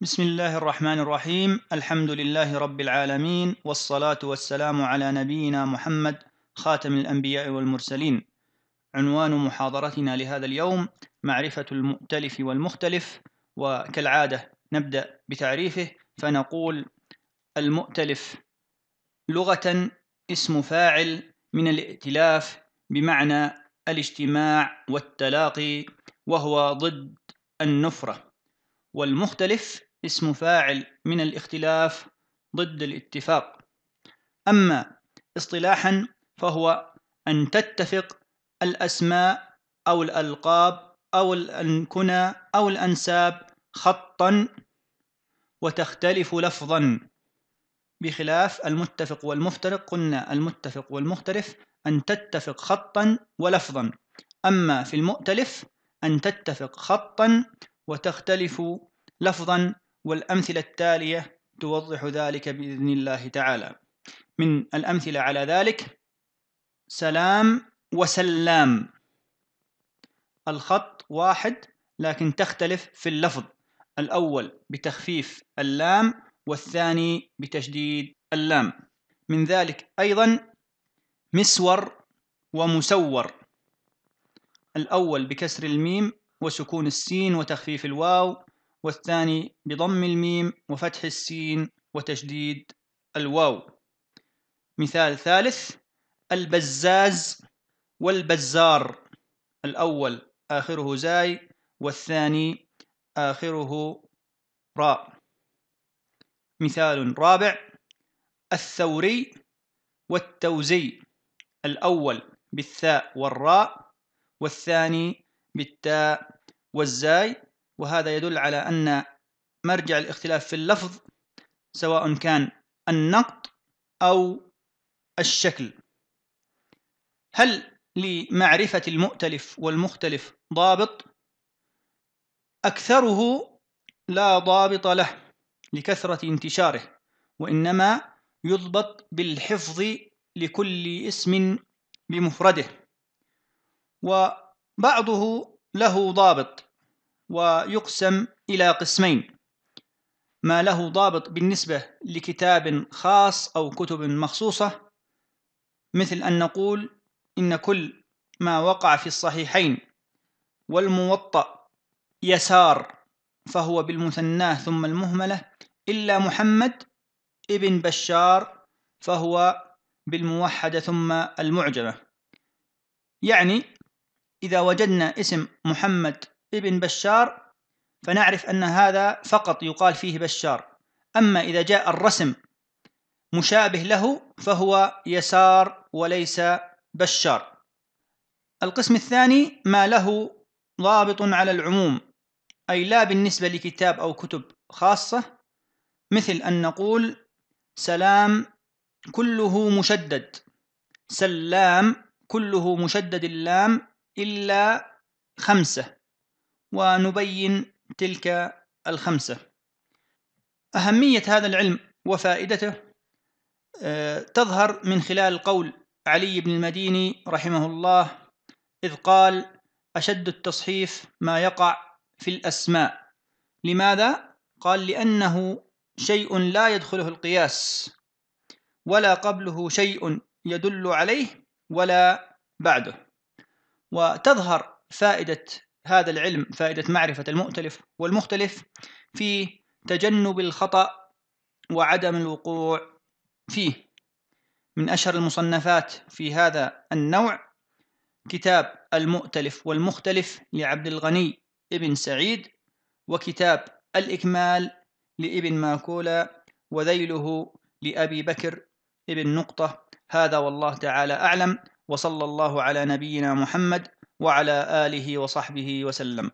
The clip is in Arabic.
بسم الله الرحمن الرحيم الحمد لله رب العالمين والصلاة والسلام على نبينا محمد خاتم الأنبياء والمرسلين عنوان محاضرتنا لهذا اليوم معرفة المؤتلف والمختلف وكالعادة نبدأ بتعريفه فنقول المؤتلف لغة اسم فاعل من الائتلاف بمعنى الاجتماع والتلاقي وهو ضد النفرة والمختلف اسم فاعل من الاختلاف ضد الاتفاق أما اصطلاحا فهو أن تتفق الأسماء أو الألقاب أو الأنكنة أو الأنساب خطا وتختلف لفظا بخلاف المتفق والمفترق قلنا المتفق والمختلف أن تتفق خطا ولفظا أما في المؤتلف أن تتفق خطا وتختلف لفظا والأمثلة التالية توضح ذلك بإذن الله تعالى من الأمثلة على ذلك سلام وسلام الخط واحد لكن تختلف في اللفظ الأول بتخفيف اللام والثاني بتشديد اللام من ذلك أيضا مسور ومسور الأول بكسر الميم وسكون السين وتخفيف الواو والثاني بضم الميم وفتح السين وتشديد الواو مثال ثالث البزاز والبزار الأول آخره زاي والثاني آخره راء مثال رابع الثوري والتوزي الأول بالثاء والراء والثاني بالتاء والزاي وهذا يدل على أن مرجع الاختلاف في اللفظ سواء كان النقط أو الشكل هل لمعرفة المؤتلف والمختلف ضابط أكثره لا ضابط له لكثرة انتشاره وإنما يضبط بالحفظ لكل اسم بمفرده وبعضه له ضابط ويقسم إلى قسمين ما له ضابط بالنسبة لكتاب خاص أو كتب مخصوصة مثل أن نقول إن كل ما وقع في الصحيحين والموطأ يسار فهو بالمثناه ثم المهملة إلا محمد ابن بشار فهو بالموحدة ثم المعجمة يعني إذا وجدنا اسم محمد ابن بشار فنعرف أن هذا فقط يقال فيه بشار أما إذا جاء الرسم مشابه له فهو يسار وليس بشار القسم الثاني ما له ضابط على العموم أي لا بالنسبة لكتاب أو كتب خاصة مثل أن نقول سلام كله مشدد سلام كله مشدد اللام إلا خمسة ونبين تلك الخمسة أهمية هذا العلم وفائدته آه، تظهر من خلال قول علي بن المديني رحمه الله إذ قال أشد التصحيف ما يقع في الأسماء لماذا؟ قال لأنه شيء لا يدخله القياس ولا قبله شيء يدل عليه ولا بعده وتظهر فائدة هذا العلم فائدة معرفة المؤتلف والمختلف في تجنب الخطأ وعدم الوقوع فيه من أشهر المصنفات في هذا النوع كتاب المؤتلف والمختلف لعبد الغني ابن سعيد وكتاب الإكمال لابن ماكولا وذيله لأبي بكر ابن نقطة هذا والله تعالى أعلم وصلى الله على نبينا محمد وعلى آله وصحبه وسلم